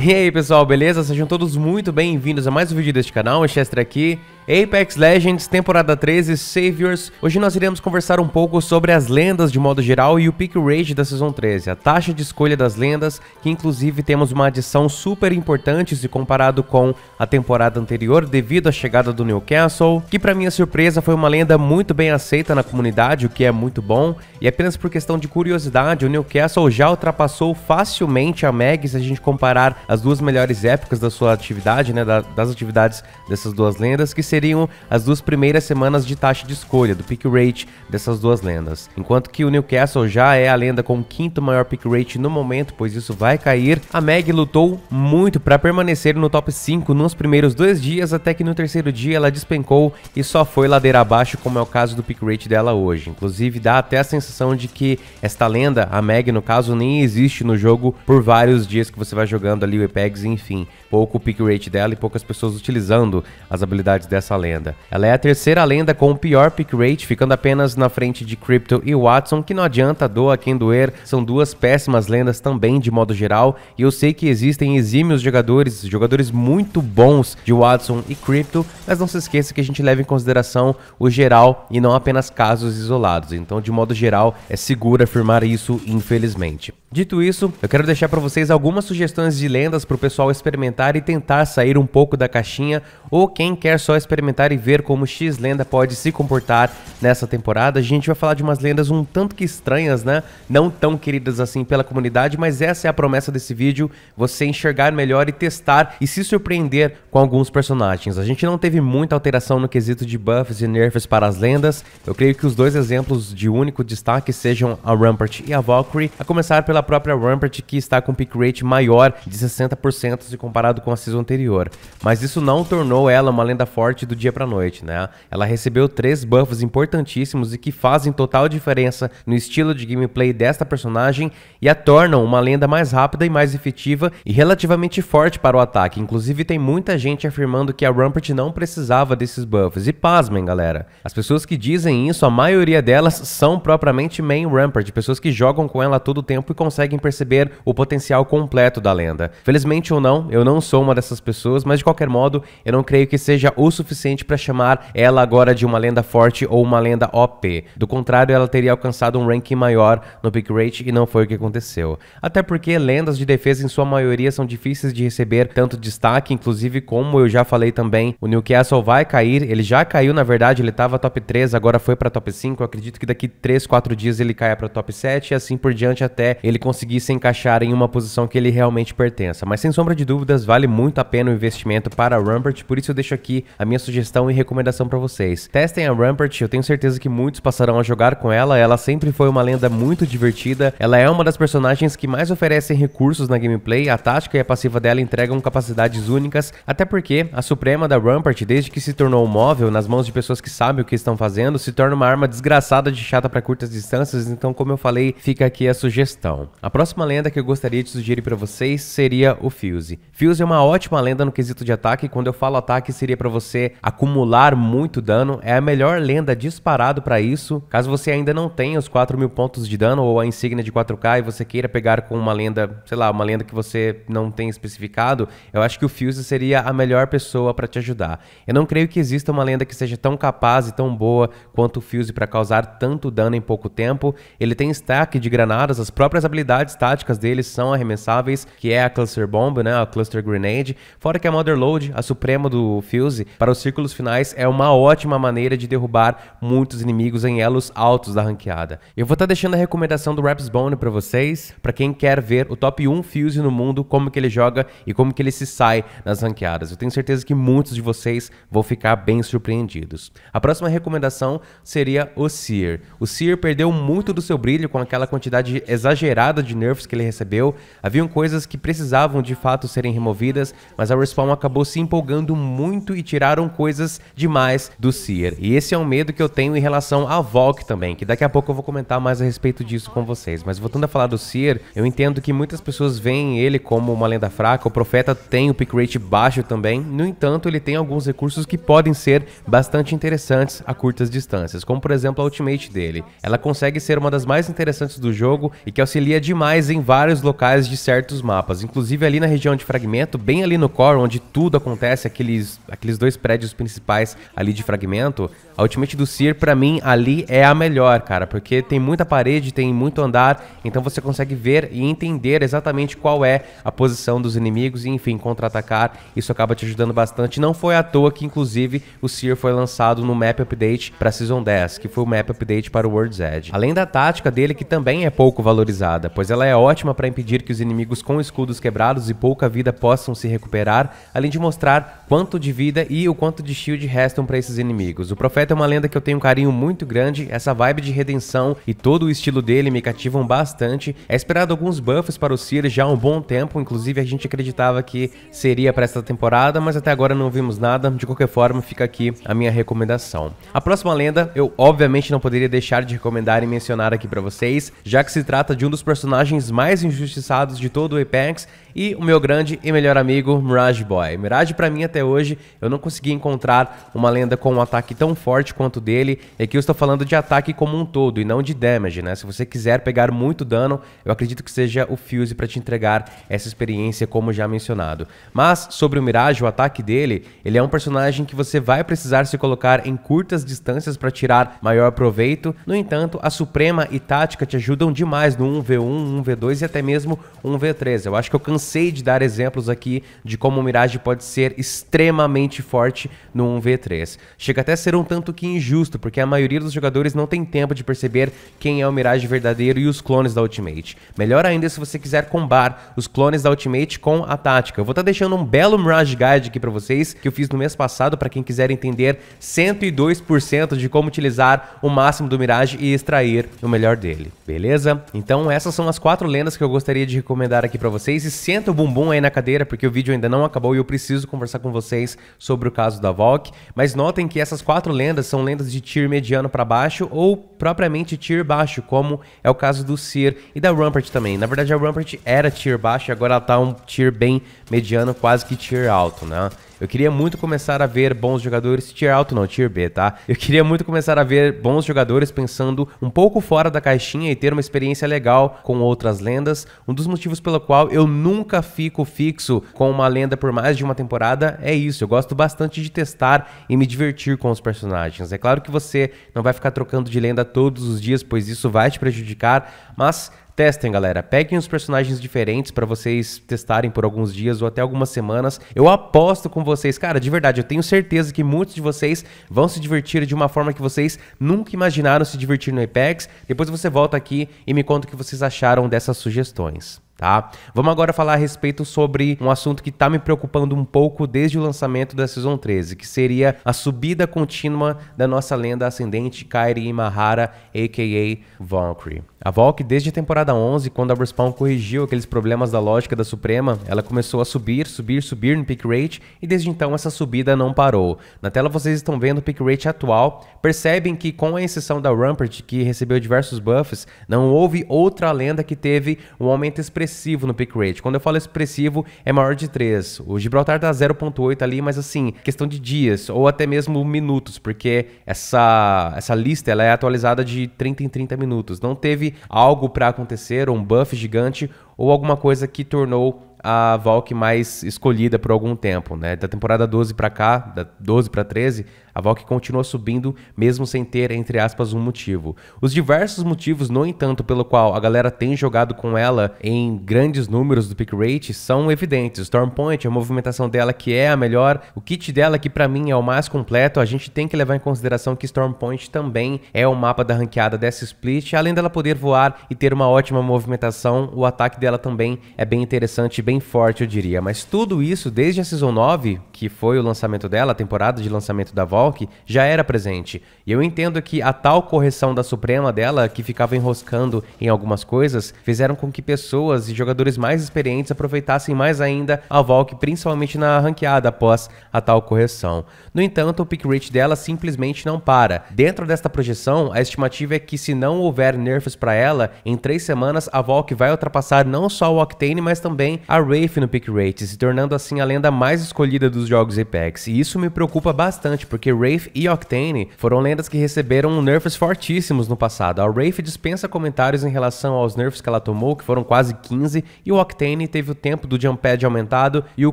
E aí pessoal, beleza? Sejam todos muito bem-vindos a mais um vídeo deste canal, Chester aqui Apex Legends, temporada 13, Saviors. Hoje nós iremos conversar um pouco sobre as lendas de modo geral e o pick Rage da Season 13, a taxa de escolha das lendas, que inclusive temos uma adição super importante se comparado com a temporada anterior devido à chegada do Newcastle, que para minha surpresa foi uma lenda muito bem aceita na comunidade, o que é muito bom, e apenas por questão de curiosidade, o Newcastle já ultrapassou facilmente a Meg se a gente comparar as duas melhores épocas da sua atividade, né, das atividades dessas duas lendas, que seria seriam as duas primeiras semanas de taxa de escolha, do pick rate dessas duas lendas. Enquanto que o Newcastle já é a lenda com o quinto maior pick rate no momento, pois isso vai cair, a Meg lutou muito para permanecer no top 5 nos primeiros dois dias, até que no terceiro dia ela despencou e só foi ladeira abaixo, como é o caso do pick rate dela hoje. Inclusive, dá até a sensação de que esta lenda, a Meg no caso, nem existe no jogo por vários dias que você vai jogando ali o Apex, enfim, pouco pick rate dela e poucas pessoas utilizando as habilidades dessa essa lenda. Ela é a terceira lenda com o pior pick rate, ficando apenas na frente de Crypto e Watson, que não adianta, doa quem doer, são duas péssimas lendas também de modo geral, e eu sei que existem exímios jogadores, jogadores muito bons de Watson e Crypto, mas não se esqueça que a gente leva em consideração o geral e não apenas casos isolados, então de modo geral é seguro afirmar isso, infelizmente. Dito isso, eu quero deixar para vocês algumas sugestões de lendas para o pessoal experimentar e tentar sair um pouco da caixinha, ou quem quer só experimentar e ver como X lenda pode se comportar nessa temporada. A gente vai falar de umas lendas um tanto que estranhas, né? Não tão queridas assim pela comunidade, mas essa é a promessa desse vídeo: você enxergar melhor e testar e se surpreender com alguns personagens. A gente não teve muita alteração no quesito de buffs e nerfs para as lendas. Eu creio que os dois exemplos de único destaque sejam a Rampart e a Valkyrie, a começar pela pela própria Rampart, que está com pick rate maior de 60% se comparado com a season anterior. Mas isso não tornou ela uma lenda forte do dia para noite, né? Ela recebeu três buffs importantíssimos e que fazem total diferença no estilo de gameplay desta personagem e a tornam uma lenda mais rápida e mais efetiva e relativamente forte para o ataque. Inclusive tem muita gente afirmando que a Rampart não precisava desses buffs. E pasmem, galera. As pessoas que dizem isso, a maioria delas são propriamente main Rampart, pessoas que jogam com ela todo o tempo e com conseguem perceber o potencial completo da lenda. Felizmente ou não, eu não sou uma dessas pessoas, mas de qualquer modo, eu não creio que seja o suficiente para chamar ela agora de uma lenda forte ou uma lenda OP. Do contrário, ela teria alcançado um ranking maior no pick rate e não foi o que aconteceu. Até porque lendas de defesa em sua maioria são difíceis de receber tanto destaque, inclusive como eu já falei também, o Newcastle vai cair, ele já caiu na verdade, ele estava top 3, agora foi para top 5, eu acredito que daqui 3, 4 dias ele caia para top 7 e assim por diante até ele ele conseguir se encaixar em uma posição que ele realmente pertença. Mas sem sombra de dúvidas, vale muito a pena o investimento para a Rampart, por isso eu deixo aqui a minha sugestão e recomendação para vocês. Testem a Rampart, eu tenho certeza que muitos passarão a jogar com ela, ela sempre foi uma lenda muito divertida, ela é uma das personagens que mais oferecem recursos na gameplay, a tática e a passiva dela entregam capacidades únicas, até porque a Suprema da Rampart, desde que se tornou móvel nas mãos de pessoas que sabem o que estão fazendo, se torna uma arma desgraçada de chata para curtas distâncias, então como eu falei, fica aqui a sugestão a próxima lenda que eu gostaria de sugerir para vocês seria o Fuse. Fuse é uma ótima lenda no quesito de ataque. Quando eu falo ataque, seria para você acumular muito dano. É a melhor lenda disparado para isso. Caso você ainda não tenha os 4 mil pontos de dano ou a insígnia de 4K e você queira pegar com uma lenda, sei lá, uma lenda que você não tem especificado, eu acho que o Fuse seria a melhor pessoa para te ajudar. Eu não creio que exista uma lenda que seja tão capaz e tão boa quanto o Fuse para causar tanto dano em pouco tempo. Ele tem stack de granadas, as próprias habilidades habilidades táticas deles são arremessáveis, que é a Cluster Bomb, né, a Cluster Grenade, fora que a Mother Load, a suprema do Fuse, para os círculos finais é uma ótima maneira de derrubar muitos inimigos em elos altos da ranqueada. Eu vou estar tá deixando a recomendação do Raps Bone para vocês, para quem quer ver o top 1 Fuse no mundo, como que ele joga e como que ele se sai nas ranqueadas. Eu tenho certeza que muitos de vocês vão ficar bem surpreendidos. A próxima recomendação seria o Seer. O Seer perdeu muito do seu brilho com aquela quantidade exagerada de nerfs que ele recebeu, haviam coisas que precisavam de fato serem removidas, mas a Respawn acabou se empolgando muito e tiraram coisas demais do Seer. E esse é um medo que eu tenho em relação a Valk também, que daqui a pouco eu vou comentar mais a respeito disso com vocês. Mas voltando a falar do Seer, eu entendo que muitas pessoas veem ele como uma lenda fraca, o Profeta tem o pick rate baixo também, no entanto ele tem alguns recursos que podem ser bastante interessantes a curtas distâncias, como por exemplo a ultimate dele. Ela consegue ser uma das mais interessantes do jogo e que auxilia varia demais em vários locais de certos mapas, inclusive ali na região de fragmento, bem ali no core, onde tudo acontece, aqueles, aqueles dois prédios principais ali de fragmento, a Ultimate do Seer, para mim, ali é a melhor, cara, porque tem muita parede, tem muito andar, então você consegue ver e entender exatamente qual é a posição dos inimigos e, enfim, contra-atacar. Isso acaba te ajudando bastante. Não foi à toa que, inclusive, o Seer foi lançado no Map Update para Season 10, que foi o Map Update para o World's Edge. Além da tática dele, que também é pouco valorizada, pois ela é ótima para impedir que os inimigos com escudos quebrados e pouca vida possam se recuperar, além de mostrar quanto de vida e o quanto de shield restam para esses inimigos. O Profeta é uma lenda que eu tenho um carinho muito grande, essa vibe de redenção e todo o estilo dele me cativam bastante. É esperado alguns buffs para o Sir já há um bom tempo, inclusive a gente acreditava que seria para esta temporada, mas até agora não vimos nada. De qualquer forma, fica aqui a minha recomendação. A próxima lenda, eu obviamente não poderia deixar de recomendar e mencionar aqui para vocês, já que se trata de um dos personagens mais injustiçados de todo o Apex e o meu grande e melhor amigo Mirage Boy. Mirage, para mim, até hoje, eu não consegui encontrar uma lenda com um ataque tão forte quanto o dele. E aqui eu estou falando de ataque como um todo e não de damage, né? Se você quiser pegar muito dano, eu acredito que seja o Fuse para te entregar essa experiência, como já mencionado. Mas sobre o Mirage, o ataque dele, ele é um personagem que você vai precisar se colocar em curtas distâncias para tirar maior proveito. No entanto, a Suprema e Tática te ajudam demais no 1v1, 1v2 e até mesmo 1v3. Eu acho que eu cansei cansei de dar exemplos aqui de como o Mirage pode ser extremamente forte no 1v3. Chega até a ser um tanto que injusto, porque a maioria dos jogadores não tem tempo de perceber quem é o Mirage verdadeiro e os clones da Ultimate. Melhor ainda se você quiser combar os clones da Ultimate com a tática. Eu vou estar tá deixando um belo Mirage Guide aqui para vocês, que eu fiz no mês passado, para quem quiser entender 102% de como utilizar o máximo do Mirage e extrair o melhor dele, beleza? Então essas são as quatro lendas que eu gostaria de recomendar aqui para vocês e senta o bumbum aí na cadeira, porque o vídeo ainda não acabou e eu preciso conversar com vocês sobre o caso da Valk. Mas notem que essas quatro lendas são lendas de tier mediano para baixo ou propriamente tier baixo, como é o caso do Seer e da Rampart também. Na verdade, a Rampart era tier baixo e agora ela tá um tier bem mediano, quase que tier alto, né? Eu queria muito começar a ver bons jogadores tier alto, não, tier B, tá? Eu queria muito começar a ver bons jogadores pensando um pouco fora da caixinha e ter uma experiência legal com outras lendas. Um dos motivos pelo qual eu nunca fico fixo com uma lenda por mais de uma temporada é isso. Eu gosto bastante de testar e me divertir com os personagens. É claro que você não vai ficar trocando de lenda todos os dias, pois isso vai te prejudicar, mas Testem, galera. Peguem os personagens diferentes para vocês testarem por alguns dias ou até algumas semanas. Eu aposto com vocês, cara, de verdade, eu tenho certeza que muitos de vocês vão se divertir de uma forma que vocês nunca imaginaram se divertir no Apex. Depois você volta aqui e me conta o que vocês acharam dessas sugestões tá? Vamos agora falar a respeito sobre um assunto que está me preocupando um pouco desde o lançamento da Season 13, que seria a subida contínua da nossa lenda ascendente Kairi Imahara, a.k.a. Valkyrie. A Valkyrie, desde a temporada 11, quando a Respawn corrigiu aqueles problemas da lógica da Suprema, ela começou a subir, subir, subir no pick rate e desde então essa subida não parou. Na tela vocês estão vendo o pick rate atual, percebem que com a exceção da Rampart, que recebeu diversos buffs, não houve outra lenda que teve um aumento expressivo expressivo no pick rate. Quando eu falo expressivo, é maior de 3. O Gibraltar tá 0.8 ali, mas assim, questão de dias ou até mesmo minutos, porque essa, essa lista ela é atualizada de 30 em 30 minutos. Não teve algo para acontecer, um buff gigante ou alguma coisa que tornou a Valk mais escolhida por algum tempo, né? Da temporada 12 para cá, da 12 para 13, a Valk continua subindo mesmo sem ter, entre aspas, um motivo. Os diversos motivos, no entanto, pelo qual a galera tem jogado com ela em grandes números do pick rate são evidentes. Stormpoint, a movimentação dela que é a melhor, o kit dela que para mim é o mais completo, a gente tem que levar em consideração que Stormpoint também é o mapa da ranqueada dessa split, além dela poder voar e ter uma ótima movimentação, o ataque dela também é bem interessante, bem forte, eu diria. Mas tudo isso, desde a Season 9, que foi o lançamento dela, a temporada de lançamento da Valk, já era presente. E eu entendo que a tal correção da Suprema dela, que ficava enroscando em algumas coisas, fizeram com que pessoas e jogadores mais experientes aproveitassem mais ainda a Valk, principalmente na ranqueada após a tal correção. No entanto, o pick rate dela simplesmente não para. Dentro desta projeção, a estimativa é que se não houver nerfs para ela, em três semanas a Valk vai ultrapassar não só o Octane, mas também a Rafe Wraith no pick rate, se tornando assim a lenda mais escolhida dos jogos Apex. E isso me preocupa bastante, porque Wraith e Octane foram lendas que receberam nerfs fortíssimos no passado. A Wraith dispensa comentários em relação aos nerfs que ela tomou, que foram quase 15, e o Octane teve o tempo do jump pad aumentado e o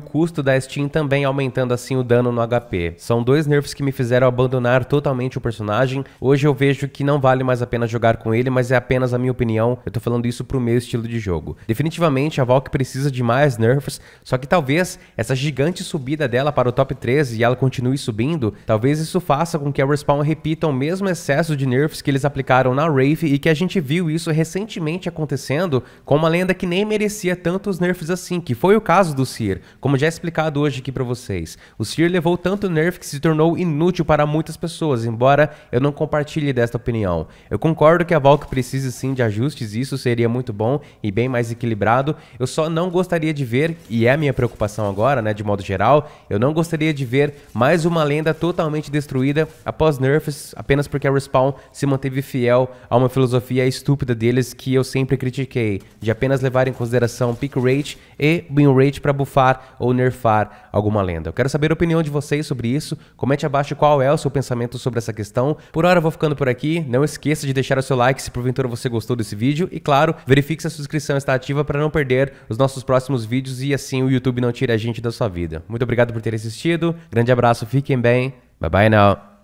custo da Steam também aumentando assim o dano no HP. São dois nerfs que me fizeram abandonar totalmente o personagem. Hoje eu vejo que não vale mais a pena jogar com ele, mas é apenas a minha opinião. Eu tô falando isso pro meu estilo de jogo. Definitivamente a Valk precisa de mais mais nerfs, só que talvez essa gigante subida dela para o top 13 e ela continue subindo, talvez isso faça com que a Respawn repita o mesmo excesso de nerfs que eles aplicaram na Wraith e que a gente viu isso recentemente acontecendo com uma lenda que nem merecia tantos nerfs assim, que foi o caso do Seer, como já é explicado hoje aqui para vocês. O Seer levou tanto nerf que se tornou inútil para muitas pessoas, embora eu não compartilhe desta opinião. Eu concordo que a Valk precise sim de ajustes, isso seria muito bom e bem mais equilibrado, eu só não gostaria gostaria de ver, e é a minha preocupação agora, né, de modo geral, eu não gostaria de ver mais uma lenda totalmente destruída após nerfs, apenas porque a Respawn se manteve fiel a uma filosofia estúpida deles que eu sempre critiquei, de apenas levar em consideração pick rate e win rate para buffar ou nerfar alguma lenda. Eu quero saber a opinião de vocês sobre isso, comente abaixo qual é o seu pensamento sobre essa questão. Por hora eu vou ficando por aqui, não esqueça de deixar o seu like se porventura você gostou desse vídeo e claro, verifique se a subscrição está ativa para não perder os nossos próximos ótimos vídeos e assim o YouTube não tira a gente da sua vida. Muito obrigado por ter assistido, grande abraço, fiquem bem, bye bye now.